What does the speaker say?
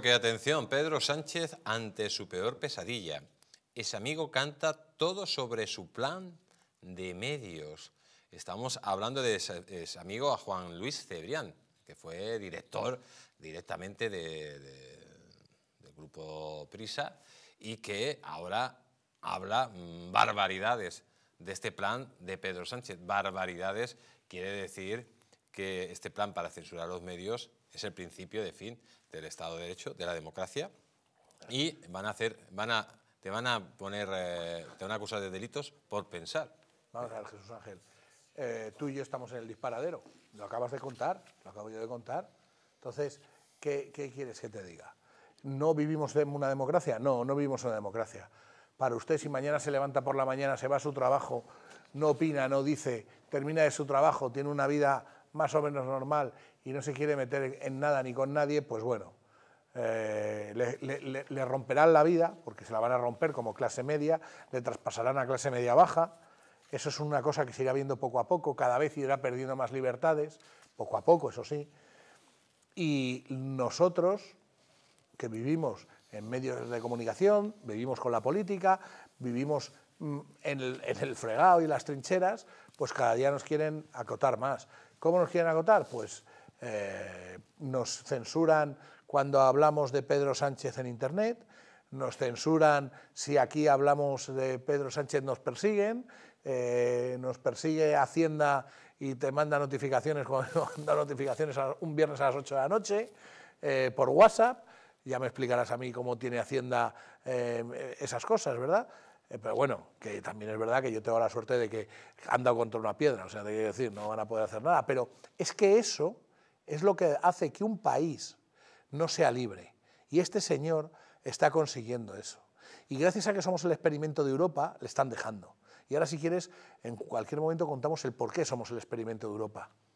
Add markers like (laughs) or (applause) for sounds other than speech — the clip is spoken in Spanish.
Que atención, Pedro Sánchez ante su peor pesadilla. Ese amigo canta todo sobre su plan de medios. Estamos hablando de ese, amigo a Juan Luis Cebrián, que fue director directamente del grupo Prisa y que ahora habla mm, barbaridades de este plan de Pedro Sánchez. Barbaridades quiere decir que este plan para censurar los medios es el principio de fin del Estado de Derecho, de la democracia, y van a hacer, van a, te van a poner, eh, te van a acusar de delitos por pensar. Vamos a ver, Jesús Ángel, eh, tú y yo estamos en el disparadero, lo acabas de contar, lo acabo yo de contar, entonces, ¿qué, qué quieres que te diga? ¿No vivimos en una democracia? No, no vivimos en una democracia. Para usted, si mañana se levanta por la mañana, se va a su trabajo, no opina, no dice, termina de su trabajo, tiene una vida más o menos normal y no se quiere meter en nada ni con nadie, pues bueno, eh, le, le, romperán la vida, porque se la van a romper como clase media, le traspasarán a clase media baja. Eso es una cosa que se irá viendo poco a poco, cada vez irá perdiendo más libertades, poco a poco, eso sí. Y nosotros, que vivimos en medios de comunicación, vivimos con la política, vivimos Mm, en el, fregado y las trincheras, pues cada día nos quieren acotar más. ¿Cómo nos quieren acotar? Pues eh, nos censuran cuando hablamos de Pedro Sánchez en Internet, nos censuran si aquí hablamos de Pedro Sánchez, nos persiguen, eh, nos persigue Hacienda y te manda notificaciones, como (laughs) manda notificaciones un viernes a las 8 de la noche eh, por WhatsApp, ya me explicarás a mí cómo tiene Hacienda esas cosas, ¿verdad? Eh, pero bueno, que también es verdad que yo tengo la suerte de que ando contra una piedra, o sea, de decir, no van a poder hacer nada. Pero es que eso es lo que hace que un país no sea libre. Y este señor está consiguiendo eso. Y gracias a que somos el experimento de Europa, le están dejando. Y ahora, si quieres, en cualquier momento contamos el por qué somos el experimento de Europa.